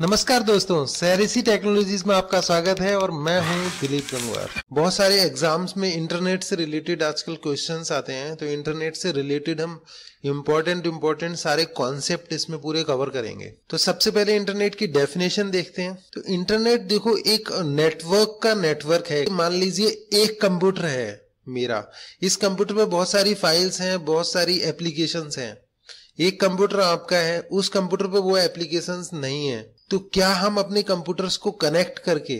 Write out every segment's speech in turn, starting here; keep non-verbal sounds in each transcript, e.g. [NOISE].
नमस्कार दोस्तों सैरिसी टेक्नोलॉजीज में आपका स्वागत है और मैं हूं दिलीप गंगवार बहुत सारे एग्जाम्स में इंटरनेट से रिलेटेड आजकल क्वेश्चंस आते हैं तो इंटरनेट से रिलेटेड हम इम्पोर्टेंट इम्पोर्टेंट सारे कॉन्सेप्ट इसमें पूरे कवर करेंगे तो सबसे पहले इंटरनेट की डेफिनेशन देखते हैं तो इंटरनेट देखो एक नेटवर्क का नेटवर्क है मान लीजिए एक कंप्यूटर है मेरा इस कंप्यूटर में बहुत सारी फाइल्स हैं बहुत सारी एप्लीकेशंस हैं एक कंप्यूटर आपका है उस कंप्यूटर पे वो एप्लीकेशंस नहीं है तो क्या हम अपने कंप्यूटर्स को कनेक्ट करके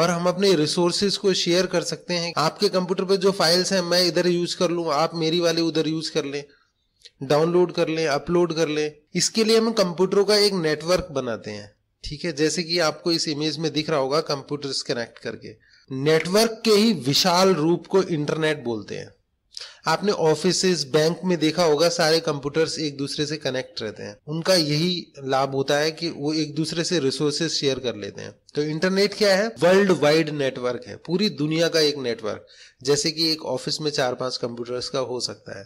और हम अपने रिसोर्सेज को शेयर कर सकते हैं आपके कंप्यूटर पर जो फाइल्स हैं मैं इधर यूज कर लूँ आप मेरी वाले उधर यूज कर लें डाउनलोड कर लें अपलोड कर लें इसके लिए हम कंप्यूटरों का एक नेटवर्क बनाते हैं ठीक है जैसे कि आपको इस इमेज में दिख रहा होगा कंप्यूटर्स कनेक्ट करके नेटवर्क के ही विशाल रूप को इंटरनेट बोलते हैं आपने ऑफिस बैंक में देखा होगा सारे कंप्यूटर्स एक दूसरे से कनेक्ट रहते हैं उनका यही लाभ होता है कि वो एक दूसरे से रिसोर्सेस शेयर कर लेते हैं तो इंटरनेट क्या है वर्ल्ड वाइड नेटवर्क है पूरी दुनिया का एक नेटवर्क जैसे कि एक ऑफिस में चार पांच कंप्यूटर्स का हो सकता है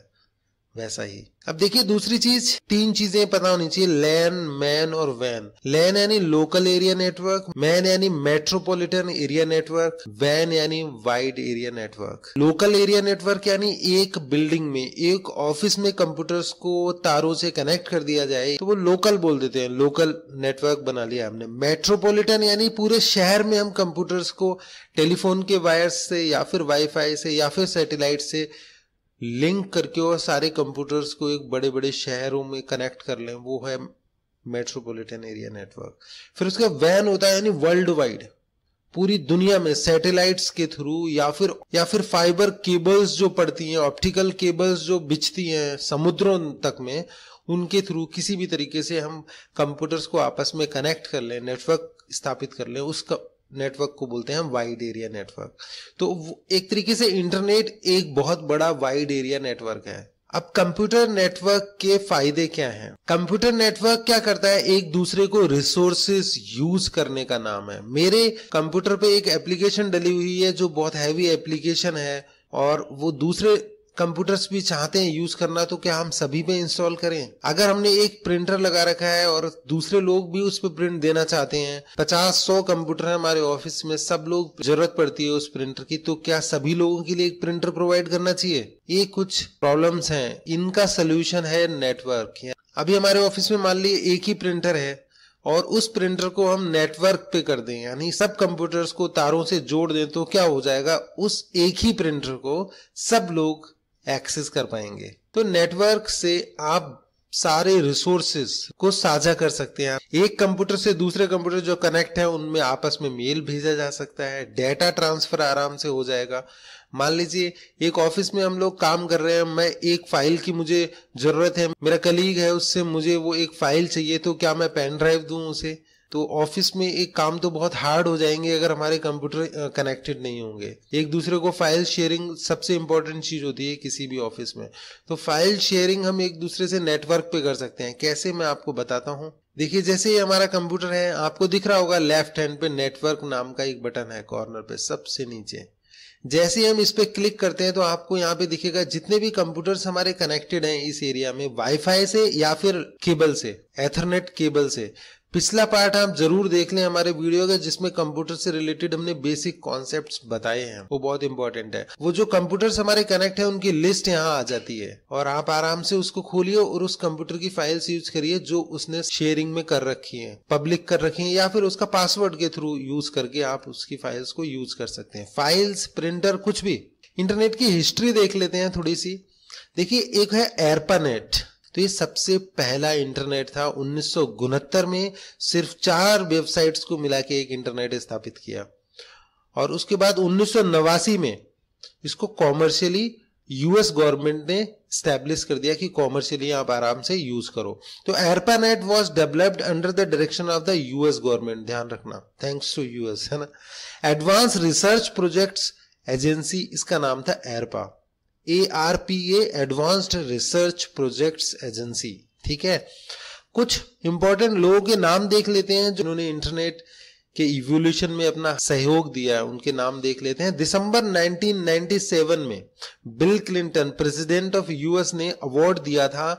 वैसा ही अब देखिए दूसरी चीज तीन चीजें पता होनी चाहिए लैन मैन और वैन लैन यानी लोकल एरिया नेटवर्क मैन यानी मेट्रोपॉलिटन एरिया नेटवर्क वैन यानी wide area network local area network यानी एक बिल्डिंग में एक ऑफिस में कंप्यूटर्स को तारों से कनेक्ट कर दिया जाए तो वो लोकल बोल देते हैं लोकल नेटवर्क बना लिया हमने मेट्रोपोलिटन यानी पूरे शहर में हम कंप्यूटर्स को टेलीफोन के वायर्स से या फिर वाईफाई से या फिर सेटेलाइट से लिंक करके और सारे कंप्यूटर्स को एक बड़े बड़े शहरों में कनेक्ट कर लें वो है मेट्रोपॉलिटन एरिया नेटवर्क फिर उसका वैन होता है यानी वर्ल्ड वाइड पूरी दुनिया में सैटेलाइट्स के थ्रू या फिर या फिर फाइबर केबल्स जो पड़ती हैं ऑप्टिकल केबल्स जो बिछती हैं समुद्रों तक में उनके थ्रू किसी भी तरीके से हम कंप्यूटर्स को आपस में कनेक्ट कर लें नेटवर्क स्थापित कर लें उसका नेटवर्क को बोलते हैं वाइड एरिया नेटवर्क तो एक तरीके से इंटरनेट एक बहुत बड़ा वाइड एरिया नेटवर्क है अब कंप्यूटर नेटवर्क के फायदे क्या हैं? कंप्यूटर नेटवर्क क्या करता है एक दूसरे को रिसोर्सेस यूज करने का नाम है मेरे कंप्यूटर पे एक एप्लीकेशन डली हुई है जो बहुत हैवी एप्लीकेशन है और वो दूसरे कंप्यूटर्स भी चाहते हैं यूज करना तो क्या हम सभी पे इंस्टॉल करें अगर हमने एक प्रिंटर लगा रखा है और दूसरे लोग भी उस पर प्रिंट देना चाहते हैं पचास सौ कंप्यूटर है हमारे ऑफिस में सब लोग जरूरत पड़ती है उस प्रिंटर की तो क्या सभी लोगों के लिए एक प्रिंटर प्रोवाइड करना चाहिए ये कुछ प्रॉब्लम्स हैं इनका सोल्यूशन है नेटवर्क अभी हमारे ऑफिस में मान लीजिए एक ही प्रिंटर है और उस प्रिंटर को हम नेटवर्क पे कर दें यानी सब कंप्यूटर्स को तारों से जोड़ दें तो क्या हो जाएगा उस एक ही प्रिंटर को सब लोग एक्सेस कर पाएंगे तो नेटवर्क से आप सारे रिसोर्सेस को साझा कर सकते हैं एक कंप्यूटर से दूसरे कंप्यूटर जो कनेक्ट है उनमें आपस में मेल भेजा जा सकता है डेटा ट्रांसफर आराम से हो जाएगा मान लीजिए एक ऑफिस में हम लोग काम कर रहे हैं मैं एक फाइल की मुझे जरूरत है मेरा कलीग है उससे मुझे वो एक फाइल चाहिए तो क्या मैं पेन ड्राइव दूं उसे तो ऑफिस में एक काम तो बहुत हार्ड हो जाएंगे अगर हमारे कंप्यूटर कनेक्टेड नहीं होंगे एक दूसरे को फाइल शेयरिंग सबसे इंपॉर्टेंट चीज़ होती है किसी भी ऑफिस में तो फाइल शेयरिंग हम एक दूसरे से नेटवर्क पे कर सकते हैं कैसे मैं आपको बताता हूँ देखिए जैसे ही हमारा कंप्यूटर है आपको दिख रहा होगा लेफ्ट हैंड पे नेटवर्क नाम का एक बटन है कॉर्नर पे सबसे नीचे जैसे ही हम इस पर क्लिक करते हैं तो आपको यहाँ पे दिखेगा जितने भी कंप्यूटर्स हमारे कनेक्टेड हैं इस एरिया में वाईफाई से या फिर केबल से एथरनेट केबल से पिछला पार्ट आप जरूर देख लें हमारे वीडियो का जिसमें कंप्यूटर से रिलेटेड हमने बेसिक कॉन्सेप्ट्स बताए हैं वो बहुत इंपॉर्टेंट है वो जो कंप्यूटर्स हमारे कनेक्ट है उनकी लिस्ट यहाँ आ जाती है और आप आराम से उसको खोलिए और उस कंप्यूटर की फाइल्स यूज करिए जो उसने शेयरिंग में कर रखी है पब्लिक कर रखी है या फिर उसका पासवर्ड के थ्रू यूज करके आप उसकी फाइल्स को यूज कर सकते हैं फाइल्स प्रिंटर कुछ भी इंटरनेट की हिस्ट्री देख लेते हैं थोड़ी सी देखिए एक है एरपानेट तो ये सबसे पहला इंटरनेट था उन्नीस में सिर्फ चार वेबसाइट्स को मिला के एक इंटरनेट स्थापित किया और उसके बाद उन्नीस में इसको कॉमर्शियली यूएस गवर्नमेंट ने स्टैब्लिश कर दिया कि कॉमर्शियली आप आराम से यूज करो तो ARPANET was developed under the direction of the US government ध्यान रखना थैंक्स टू यूएस है ना एडवांस रिसर्च प्रोजेक्ट्स एजेंसी इसका नाम था ARPA A R P A advanced research project agency ठीक है कुछ इंपॉर्टेंट लोगों के नाम देख लेते हैं जिन्होंने इंटरनेट के इवोल्यूशन में अपना सहयोग दिया है उनके नाम देख लेते हैं दिसंबर 1997 में Bill Clinton president of US ने अवार्ड दिया था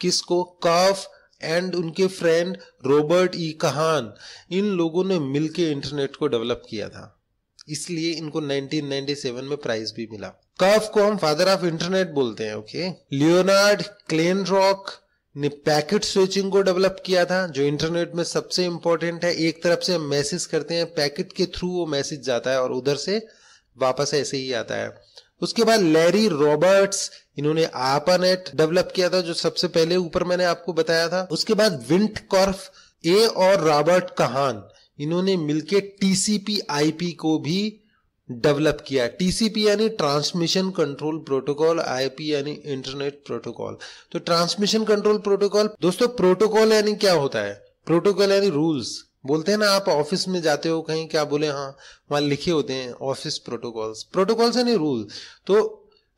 किसको काफ एंड उनके फ्रेंड रॉबर्ट ई कहान इन लोगों ने मिलकर इंटरनेट को डेवलप किया था इसलिए इनको 1997 में प्राइज भी मिला कफ को हम फादर ऑफ इंटरनेट बोलते हैं ओके लियोनार्ड क्लेन रॉक ने पैकेट स्विचिंग को डेवलप किया था जो इंटरनेट में सबसे इंपॉर्टेंट है एक तरफ से हम मैसेज करते हैं पैकेट के थ्रू वो मैसेज जाता है और उधर से वापस ऐसे ही आता है उसके बाद लैरी रॉबर्ट्स इन्होंने आपानेट डेवलप किया था जो सबसे पहले ऊपर मैंने आपको बताया था उसके बाद विंट कॉर्फ ए और रॉबर्ट कहान इन्होंने मिलके टीसीपी आईपी को भी डेवलप किया टीसीपी यानी ट्रांसमिशन कंट्रोल प्रोटोकॉल आईपी यानी इंटरनेट प्रोटोकॉल तो ट्रांसमिशन कंट्रोल प्रोटोकॉल दोस्तों प्रोटोकॉल यानी क्या होता है प्रोटोकॉल यानी रूल्स बोलते हैं ना आप ऑफिस में जाते हो कहीं क्या बोले हाँ वहां लिखे होते हैं ऑफिस प्रोटोकॉल्स प्रोटोकॉल्स यानी रूल तो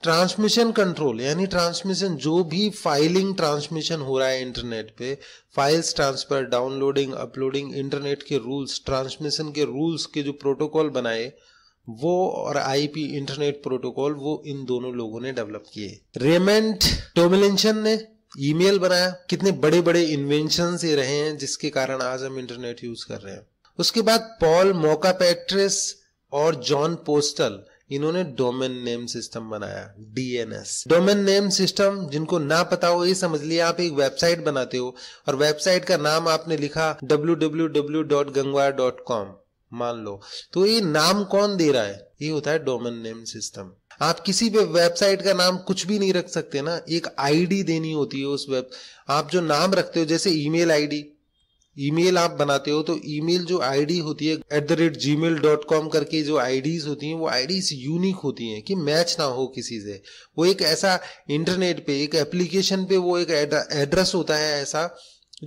ट्रांसमिशन कंट्रोल यानी ट्रांसमिशन जो भी फाइलिंग ट्रांसमिशन हो रहा है इंटरनेट पे files transfer downloading uploading internet के रूल्स ट्रांसमिशन के रूल्स के जो प्रोटोकॉल बनाए वो और आईपी इंटरनेट प्रोटोकॉल वो इन दोनों लोगों ने डेवलप किए रेमेंट टोमिलिंसन ने ईमेल बनाया कितने बड़े बड़े इन्वेंशन ये रहे हैं जिसके कारण आज हम इंटरनेट यूज कर रहे हैं उसके बाद पॉल मोका पैट्रिस और जॉन पोस्टल इन्होंने डोमेन नेम सिस्टम बनाया डीएनएस डोमेन नेम सिस्टम जिनको ना पता हो ये समझ लिया आप एक वेबसाइट बनाते हो और वेबसाइट का नाम आपने लिखा डब्ल्यू मान लो तो ये नाम कौन दे रहा है ये होता है डोमेन नेम सिस्टम आप किसी भी वेबसाइट का नाम कुछ भी नहीं रख सकते ना एक आईडी देनी होती है उस वेब आप जो नाम रखते हो जैसे ईमेल आईडी ईमेल आप बनाते हो तो ईमेल जो आईडी होती है at the rate Gmail dot com करके जो आई होती हैं वो आईडीज यूनिक होती हैं कि मैच ना हो किसी से वो एक ऐसा इंटरनेट पे एक एप्लीकेशन पे वो एक एड्रेस होता है ऐसा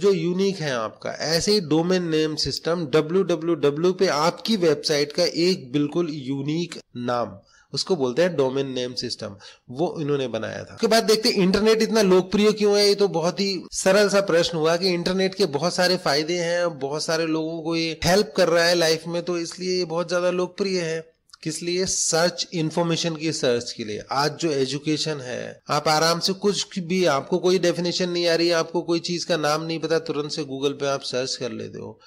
जो यूनिक है आपका ऐसे ही डोमेन नेम सिस्टम डब्ल्यू पे आपकी वेबसाइट का एक बिल्कुल यूनिक नाम उसको बोलते हैं डोमेन नेम सिस्टम वो इन्होंने बनाया था उसके बाद देखते हैं इंटरनेट इतना लोकप्रिय क्यों है ये तो बहुत ही सरल सा प्रश्न हुआ कि इंटरनेट के बहुत सारे फायदे हैं बहुत सारे लोगों को ये हेल्प कर रहा है लाइफ में तो इसलिए ये बहुत ज्यादा लोकप्रिय है किस लिए सर्च इन्फॉर्मेशन की सर्च के लिए आज जो एजुकेशन है आप आराम से कुछ भी आपको कोई डेफिनेशन नहीं आ रही आपको कोई चीज का नाम नहीं पता तुरंत से गूगल पे आप सर्च कर लेते हो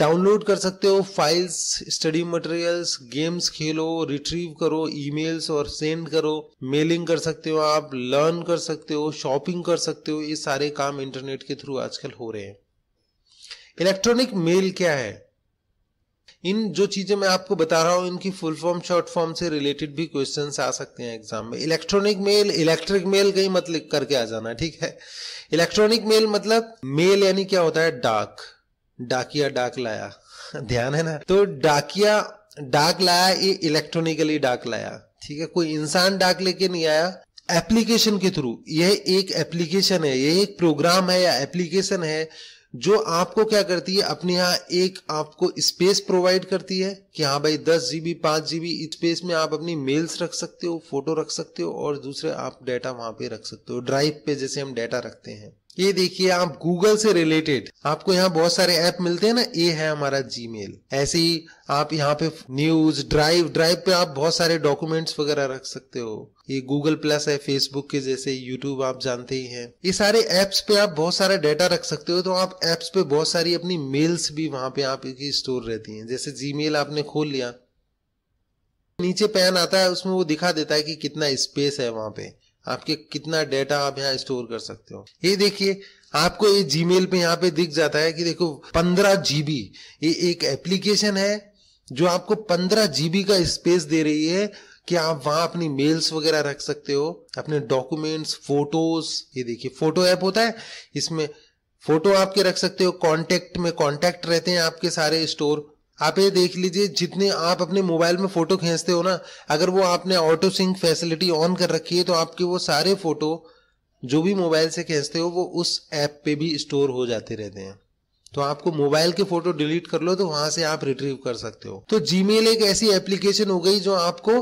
डाउनलोड कर सकते हो फाइल्स स्टडी मटेरियल्स गेम्स खेलो रिट्रीव करो ईमेल्स और सेंड करो मेलिंग कर सकते हो आप लर्न कर सकते हो शॉपिंग कर सकते हो ये सारे काम इंटरनेट के थ्रू आजकल हो रहे हैं इलेक्ट्रॉनिक मेल क्या है इन जो चीजें मैं आपको बता रहा हूँ इनकी फुल फॉर्म शॉर्ट फॉर्म से रिलेटेड भी क्वेश्चन आ सकते हैं एग्जाम में इलेक्ट्रॉनिक मेल इलेक्ट्रिक मेल कहीं मत लिख करके आ जाना ठीक है इलेक्ट्रॉनिक मेल मतलब मेल यानी क्या होता है डाक डाकिया डाक लाया [LAUGHS] ध्यान है ना तो डाकिया डाक लाया ये इलेक्ट्रॉनिकली डाक लाया ठीक है कोई इंसान डाक लेके नहीं आया एप्लीकेशन के थ्रू यह एक एप्लीकेशन है यह एक प्रोग्राम है या एप्लीकेशन है जो आपको क्या करती है अपने यहाँ एक आपको स्पेस प्रोवाइड करती है कि हाँ भाई दस G B GB G B space में आप अपनी मेल्स रख सकते हो फोटो रख सकते हो और दूसरे आप डाटा वहां पे रख सकते हो ड्राइव पे जैसे हम डाटा रखते हैं ये देखिए आप गूगल से रिलेटेड आपको यहाँ बहुत सारे ऐप मिलते हैं ना ये है हमारा मेल ऐसे ही आप यहाँ पे न्यूज ड्राइव ड्राइव पे आप बहुत सारे डॉक्यूमेंट्स वगैरह रख सकते हो ये गूगल प्लस है फेसबुक के जैसे यूट्यूब आप जानते ही हैं ये सारे ऐप्स पे आप बहुत सारा डाटा रख सकते हो तो आप एप्स पे बहुत सारी अपनी मेल्स भी वहां पे आपकी स्टोर रहती हैं जैसे मेल आपने खोल लिया नीचे पैन आता है उसमें वो दिखा देता है कि कितना स्पेस है वहां पे आपके कितना डेटा आप यहाँ स्टोर कर सकते हो ये देखिए आपको ये जीमेल पे यहाँ पे दिख जाता है कि देखो पंद्रह जीबी ये एक एप्लीकेशन है जो आपको पंद्रह जीबी का स्पेस दे रही है कि आप वहां अपनी मेल्स वगैरह रख सकते हो अपने डॉक्यूमेंट्स फोटोज ये देखिए फोटो ऐप होता है इसमें फोटो आपके रख सकते हो कॉन्टेक्ट में कॉन्टेक्ट रहते हैं आपके सारे स्टोर आप ये देख लीजिए जितने आप अपने मोबाइल में फोटो खींचते हो ना अगर वो आपने ऑटो सिंक फैसिलिटी ऑन कर रखी है तो आपके वो सारे फोटो जो भी मोबाइल से खींचते हो वो उस ऐप पे भी स्टोर हो जाते रहते हैं तो आपको मोबाइल के फोटो डिलीट कर लो तो वहां से आप रिट्रीव कर सकते हो तो जीमेल एक ऐसी एप्लीकेशन हो गई जो आपको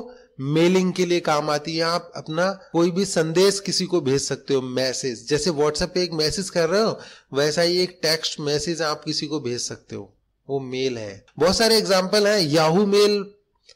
मेलिंग के लिए काम आती है आप अपना कोई भी संदेश किसी को भेज सकते हो मैसेज जैसे व्हाट्सएप पे एक मैसेज कर रहे हो वैसा ही एक टेक्स्ट मैसेज आप किसी को भेज सकते हो वो मेल है बहुत सारे एग्जाम्पल हैं याहू मेल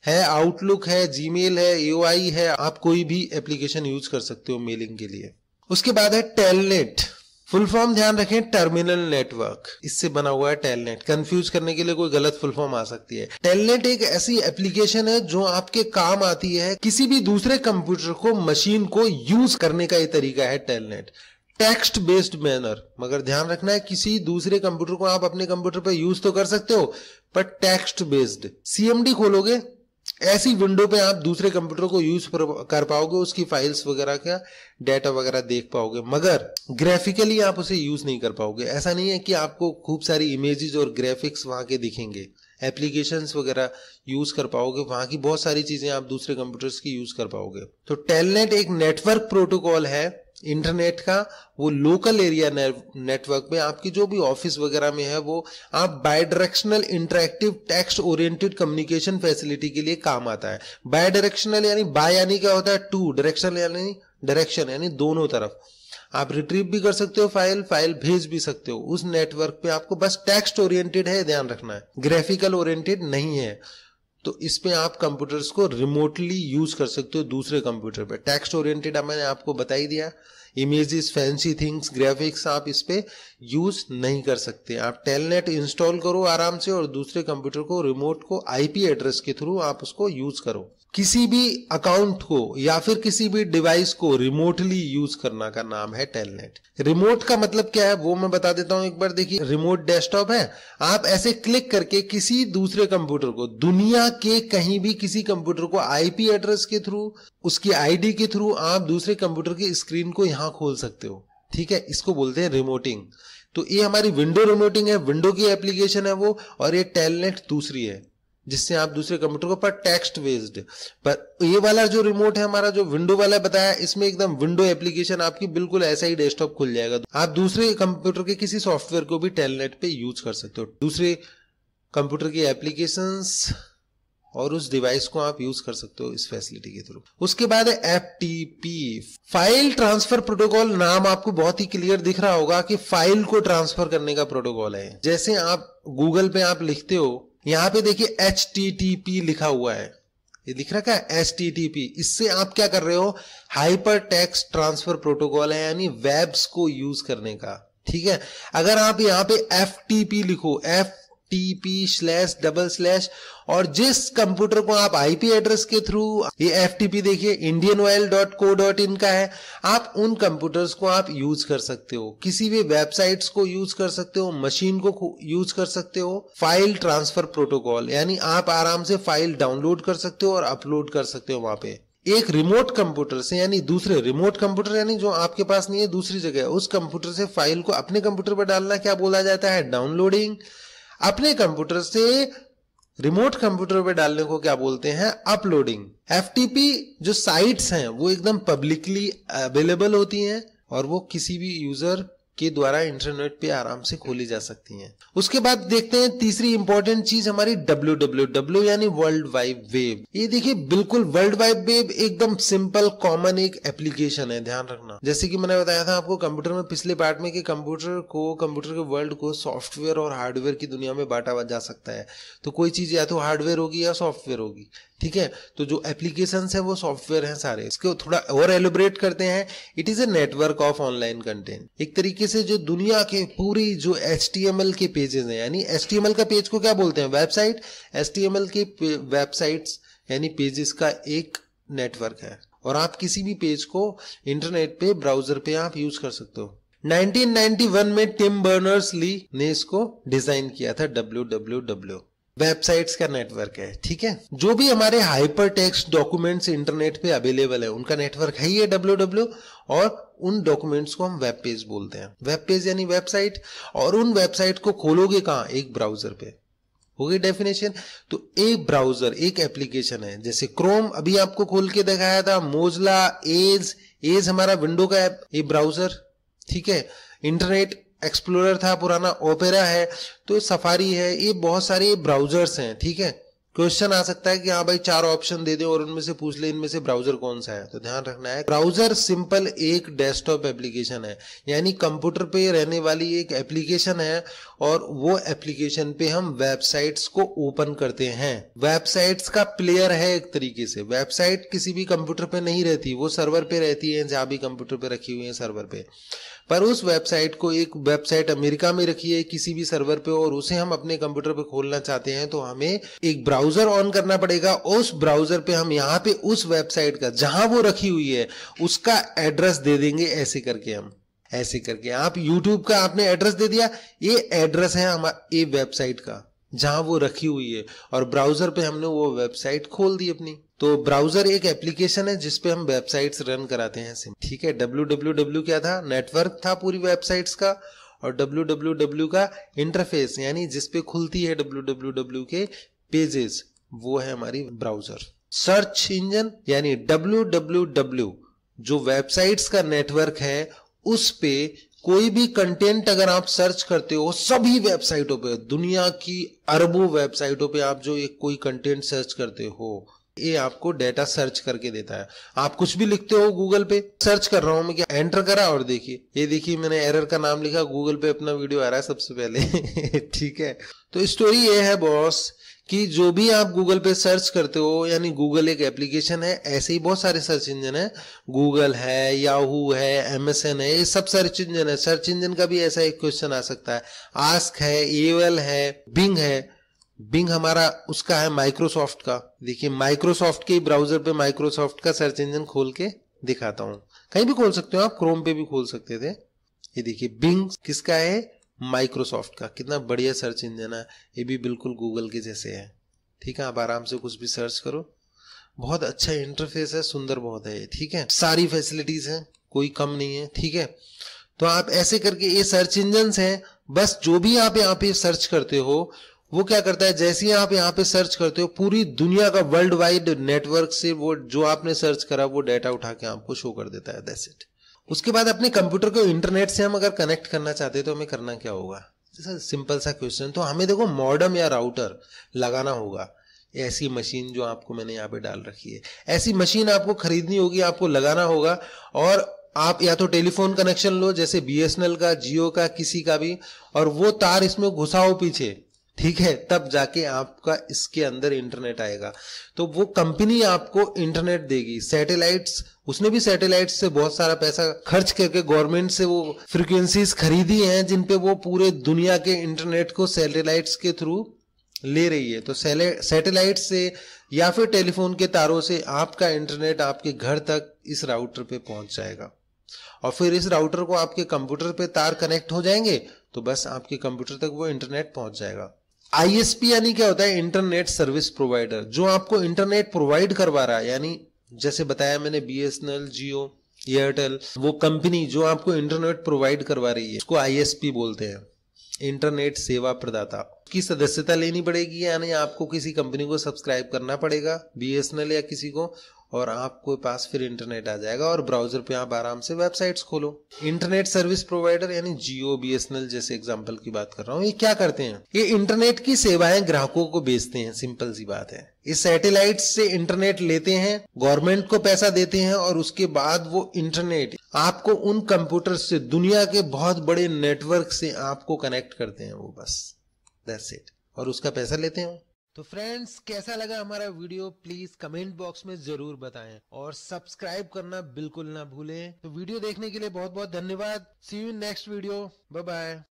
है आउटलुक है जीमेल है ए है आप कोई भी एप्लीकेशन यूज कर सकते हो मेलिंग के लिए उसके बाद है टेलनेट फुल फॉर्म ध्यान रखें टर्मिनल नेटवर्क इससे बना हुआ है टेलनेट कंफ्यूज करने के लिए कोई गलत फुल फॉर्म आ सकती है टेलनेट एक ऐसी एप्लीकेशन है जो आपके काम आती है किसी भी दूसरे कंप्यूटर को मशीन को यूज करने का ये तरीका है टेलनेट टेक्स्ट बेस्ड मैनर मगर ध्यान रखना है किसी दूसरे कंप्यूटर को आप अपने कंप्यूटर पर यूज तो कर सकते हो पर टेक्स्ट बेस्ड सीएमडी खोलोगे ऐसी विंडो पे आप दूसरे कंप्यूटर को यूज कर पाओगे उसकी फाइल्स वगैरह का डेटा वगैरह देख पाओगे मगर ग्राफिकली आप उसे यूज नहीं कर पाओगे ऐसा नहीं है कि आपको खूब सारी इमेजेस और ग्राफिक्स वहां के दिखेंगे एप्लीकेशन वगैरह यूज कर पाओगे वहां की बहुत सारी चीजें आप दूसरे कंप्यूटर्स की यूज कर पाओगे तो टेलनेट एक नेटवर्क प्रोटोकॉल है इंटरनेट का वो लोकल एरिया नेटवर्क में आपकी जो भी ऑफिस वगैरह में है वो आप bidirectional interactive text oriented communication facility के लिए काम आता है बायडायरेक्शनल यानी बाय यानी क्या होता है टू डायरेक्शनल यानी डायरेक्शन यानी दोनों तरफ आप रिट्रीव भी कर सकते हो फाइल फाइल भेज भी सकते हो उस नेटवर्क पे आपको बस टेक्स्ट ओरिएंटेड है ध्यान रखना है ग्राफिकल ओरिएंटेड नहीं है तो इसमें आप कंप्यूटर्स को रिमोटली यूज कर सकते हो दूसरे कंप्यूटर पे टेक्स्ट ओरिएंटेड मैंने आपको बता ही दिया इमेजेस फैंसी थिंग्स ग्राफिक्स आप इस पर यूज नहीं कर सकते आप टेलनेट इंस्टॉल करो आराम से और दूसरे कंप्यूटर को रिमोट को आईपी एड्रेस के थ्रू आप उसको यूज करो किसी भी अकाउंट को या फिर किसी भी डिवाइस को रिमोटली यूज करना का नाम है टेलनेट रिमोट का मतलब क्या है वो मैं बता देता हूं एक बार देखिए रिमोट डेस्कटॉप है आप ऐसे क्लिक करके किसी दूसरे कंप्यूटर को दुनिया के कहीं भी किसी कंप्यूटर को आईपी एड्रेस के थ्रू उसकी आईडी के थ्रू आप दूसरे कंप्यूटर की स्क्रीन को यहां खोल सकते हो ठीक है इसको बोलते हैं रिमोटिंग तो ये हमारी विंडो रिमोटिंग है विंडो की एप्लीकेशन है वो और ये टेलनेट दूसरी है जिससे आप दूसरे कंप्यूटर को पर टेक्स्ट बेस्ड पर ये वाला जो रिमोट है हमारा जो विंडो वाला बताया इसमें एकदम विंडो एप्लीकेशन आपकी बिल्कुल ऐसा ही डेस्कटॉप खुल जाएगा आप दूसरे कंप्यूटर के किसी सॉफ्टवेयर को भी टेलनेट पे यूज कर सकते हो दूसरे कंप्यूटर की एप्लीकेशन और उस डिवाइस को आप यूज कर सकते हो इस फैसिलिटी के थ्रू उसके बाद F T P file transfer protocol नाम आपको बहुत ही क्लियर दिख रहा होगा कि फाइल को ट्रांसफर करने का प्रोटोकॉल है जैसे आप गूगल पे आप लिखते हो यहां पे देखिए एच लिखा हुआ है ये लिख रखा है एच इससे आप क्या कर रहे हो हाइपर टेक्स ट्रांसफर प्रोटोकॉल है यानी वेब्स को यूज करने का ठीक है अगर आप यहां पे एफ लिखो F TP slash double slash और जिस कंप्यूटर को आप आईपी एड्रेस के थ्रू ये एफटीपी देखिए Indian oil dot co dot in का है आप उन कंप्यूटर्स को आप यूज कर सकते हो किसी भी वेबसाइट्स को यूज कर सकते हो मशीन को यूज कर सकते हो फाइल ट्रांसफर प्रोटोकॉल यानी आप आराम से फाइल डाउनलोड कर सकते हो और अपलोड कर सकते हो वहां पे एक रिमोट कंप्यूटर से यानी दूसरे रिमोट कंप्यूटर यानी जो आपके पास नहीं है दूसरी जगह उस कंप्यूटर से फाइल को अपने कंप्यूटर पर डालना क्या बोला जाता है डाउनलोडिंग अपने कंप्यूटर से रिमोट कंप्यूटर पे डालने को क्या बोलते हैं अपलोडिंग एफ जो साइट्स हैं वो एकदम पब्लिकली अवेलेबल होती हैं और वो किसी भी यूजर के द्वारा इंटरनेट पे आराम से खोली जा सकती हैं उसके बाद देखते हैं तीसरी इंपॉर्टेंट चीज हमारी डब्ल्यू डब्ल्यू डब्ल्यू यानी वर्ल्ड वाइड वेब ये देखिए बिल्कुल वर्ल्ड वाइड वेब एकदम सिंपल कॉमन एक एप्लीकेशन है ध्यान रखना जैसे कि मैंने बताया था आपको कंप्यूटर में पिछले पार्ट में कि कंप्यूटर को कंप्यूटर के वर्ल्ड को सॉफ्टवेयर और हार्डवेयर की दुनिया में बांटा जा सकता है तो कोई चीज या तो हार्डवेयर होगी या सॉफ्टवेयर होगी ठीक है तो जो एप्लीकेशन है वो सॉफ्टवेयर है सारे इसको थोड़ा और एलोबरेट करते हैं it is a network of online content एक तरीके तरीके से जो दुनिया के पूरी जो एच के पेजेस हैं यानी एच का पेज को क्या बोलते हैं वेबसाइट एच के वेबसाइट्स यानी पेजेस का एक नेटवर्क है और आप किसी भी पेज को इंटरनेट पे ब्राउजर पे आप यूज कर सकते हो 1991 में टिम बर्नर्स ली ने इसको डिजाइन किया था डब्ल्यू वेबसाइट्स का नेटवर्क है ठीक है जो भी हमारे हाइपर टेक्स्ट डॉक्यूमेंट्स इंटरनेट पे अवेलेबल है उनका नेटवर्क है ही है डब्ल्यू डब्ल्यू और उन डॉक्यूमेंट्स को हम वेब पेज बोलते हैं वेब पेज यानी वेबसाइट और उन वेबसाइट को खोलोगे कहाँ एक ब्राउजर पे हो गई डेफिनेशन तो एक ब्राउजर एक एप्लीकेशन है जैसे क्रोम अभी आपको खोल के दिखाया था मोजला एज एज हमारा विंडो का ऐप ये ब्राउजर ठीक है इंटरनेट एक्सप्लोरर था पुराना ओपेरा है तो सफारी है ये बहुत सारे ब्राउजर्स हैं ठीक है क्वेश्चन आ सकता है कि हाँ भाई चार ऑप्शन दे दे और उनमें से पूछ ले इनमें से ब्राउजर कौन सा है तो ध्यान रखना है ब्राउजर सिंपल एक डेस्कटॉप एप्लीकेशन है यानी कंप्यूटर पे रहने वाली एक एप्लीकेशन है और वो एप्लीकेशन पे हम वेबसाइट्स को ओपन करते हैं वेबसाइट्स का प्लेयर है एक तरीके से वेबसाइट किसी भी कंप्यूटर पे नहीं रहती वो सर्वर पे रहती है जहां भी कंप्यूटर पे रखी हुई है सर्वर पे पर उस वेबसाइट को एक वेबसाइट अमेरिका में रखी है किसी भी सर्वर पे और उसे हम अपने कंप्यूटर पे खोलना चाहते हैं तो हमें एक ब्राउजर ऑन करना पड़ेगा उस ब्राउजर पे हम यहाँ पे उस वेबसाइट का जहां वो रखी हुई है उसका एड्रेस दे देंगे ऐसे करके हम ऐसे करके आप यूट्यूब का आपने एड्रेस दे दिया ये एड्रेस है हमारा ये वेबसाइट का जहां वो रखी हुई है और ब्राउज़र पे हमने वो वेबसाइट खोल दी अपनी तो ब्राउज़र एक एप्लीकेशन है जिसपे हम वेबसाइट्स रन कराते हैं सिम ठीक है डब्ल्यू क्या था नेटवर्क था पूरी वेबसाइट्स का और डब्ल्यू का इंटरफेस यानी जिसपे खुलती है डब्ल्यू के पेजेस वो है हमारी ब्राउज़र सर्च इंजन यानी डब्ल्यू जो वेबसाइट्स का नेटवर्क है उस पे कोई भी कंटेंट अगर आप सर्च करते हो सभी वेबसाइटों पे दुनिया की अरबों वेबसाइटों पे आप जो एक कोई कंटेंट सर्च करते हो ये आपको डेटा सर्च करके देता है आप कुछ भी लिखते हो गूगल पे सर्च कर रहा हूं मैं क्या एंटर करा और देखिए ये देखिए मैंने एरर का नाम लिखा गूगल पे अपना वीडियो आ रहा है सबसे पहले [LAUGHS] ठीक है तो स्टोरी ये है बॉस कि जो भी आप गूगल पे सर्च करते हो यानी गूगल एक एप्लीकेशन है ऐसे ही बहुत सारे सर्च इंजन है गूगल है याहू है एमएसएन है ये सब सर्च इंजन है सर्च इंजन का भी ऐसा एक क्वेश्चन आ सकता है आस्क है एवल है बिंग है बिंग हमारा उसका है माइक्रोसॉफ्ट का देखिए माइक्रोसॉफ्ट के ब्राउजर पे माइक्रोसॉफ्ट का सर्च इंजन खोल के दिखाता हूँ कहीं भी खोल सकते हो आप क्रोम पे भी खोल सकते थे ये देखिए बिंग किसका है माइक्रोसॉफ्ट का कितना बढ़िया सर्च इंजन है ये भी बिल्कुल गूगल के जैसे है ठीक है आप आराम से कुछ भी सर्च करो बहुत अच्छा इंटरफेस है सुंदर बहुत है ठीक है सारी फैसिलिटीज है कोई कम नहीं है ठीक है तो आप ऐसे करके ये सर्च इंजन है बस जो भी आप यहाँ पे सर्च करते हो वो क्या करता है जैसे ही आप यहाँ पे सर्च करते हो पूरी दुनिया का वर्ल्ड वाइड नेटवर्क से वो जो आपने सर्च करा वो डाटा उठा के आपको शो कर देता है दैट्स इट उसके बाद अपने कंप्यूटर को इंटरनेट से हम अगर कनेक्ट करना चाहते हैं तो हमें करना क्या होगा जैसा सिंपल सा क्वेश्चन तो हमें देखो मॉडर्म या राउटर लगाना होगा ऐसी मशीन जो आपको मैंने यहाँ पे डाल रखी है ऐसी मशीन आपको खरीदनी होगी आपको लगाना होगा और आप या तो टेलीफोन कनेक्शन लो जैसे बीएसएनएल का जियो का किसी का भी और वो तार इसमें घुसाओ पीछे ठीक है तब जाके आपका इसके अंदर इंटरनेट आएगा तो वो कंपनी आपको इंटरनेट देगी सैटेलाइट्स उसने भी सैटेलाइट से बहुत सारा पैसा खर्च करके गवर्नमेंट से वो फ्रिक्वेंसीज खरीदी हैं जिन पे वो पूरे दुनिया के इंटरनेट को सैटेलाइट्स के थ्रू ले रही है तो सैटेलाइट से या फिर टेलीफोन के तारों से आपका इंटरनेट आपके घर तक इस राउटर पे पहुंच जाएगा और फिर इस राउटर को आपके कंप्यूटर पे तार कनेक्ट हो जाएंगे तो बस आपके कंप्यूटर तक वो इंटरनेट पहुंच जाएगा आईएसपी यानी क्या होता है इंटरनेट सर्विस प्रोवाइडर जो आपको इंटरनेट प्रोवाइड करवा रहा है यानी जैसे बताया मैंने बीएसएनएल जियो एयरटेल वो कंपनी जो आपको इंटरनेट प्रोवाइड करवा रही है उसको आईएसपी बोलते हैं इंटरनेट सेवा प्रदाता की सदस्यता लेनी पड़ेगी यानी आपको किसी कंपनी को सब्सक्राइब करना पड़ेगा बीएसएनएल या किसी को और आपके पास फिर इंटरनेट आ जाएगा और ब्राउजर पे आप आराम से वेबसाइट्स खोलो इंटरनेट सर्विस प्रोवाइडर यानी जियो बी जैसे एग्जाम्पल की बात कर रहा हूँ ये क्या करते हैं ये इंटरनेट की सेवाएं ग्राहकों को बेचते हैं सिंपल सी बात है ये सैटेलाइट से इंटरनेट लेते हैं गवर्नमेंट को पैसा देते हैं और उसके बाद वो इंटरनेट आपको उन कंप्यूटर से दुनिया के बहुत बड़े नेटवर्क से आपको कनेक्ट करते हैं वो बस दैट्स इट और उसका पैसा लेते हैं तो फ्रेंड्स कैसा लगा हमारा वीडियो प्लीज कमेंट बॉक्स में जरूर बताएं और सब्सक्राइब करना बिल्कुल ना भूलें तो वीडियो देखने के लिए बहुत बहुत धन्यवाद see you next video bye bye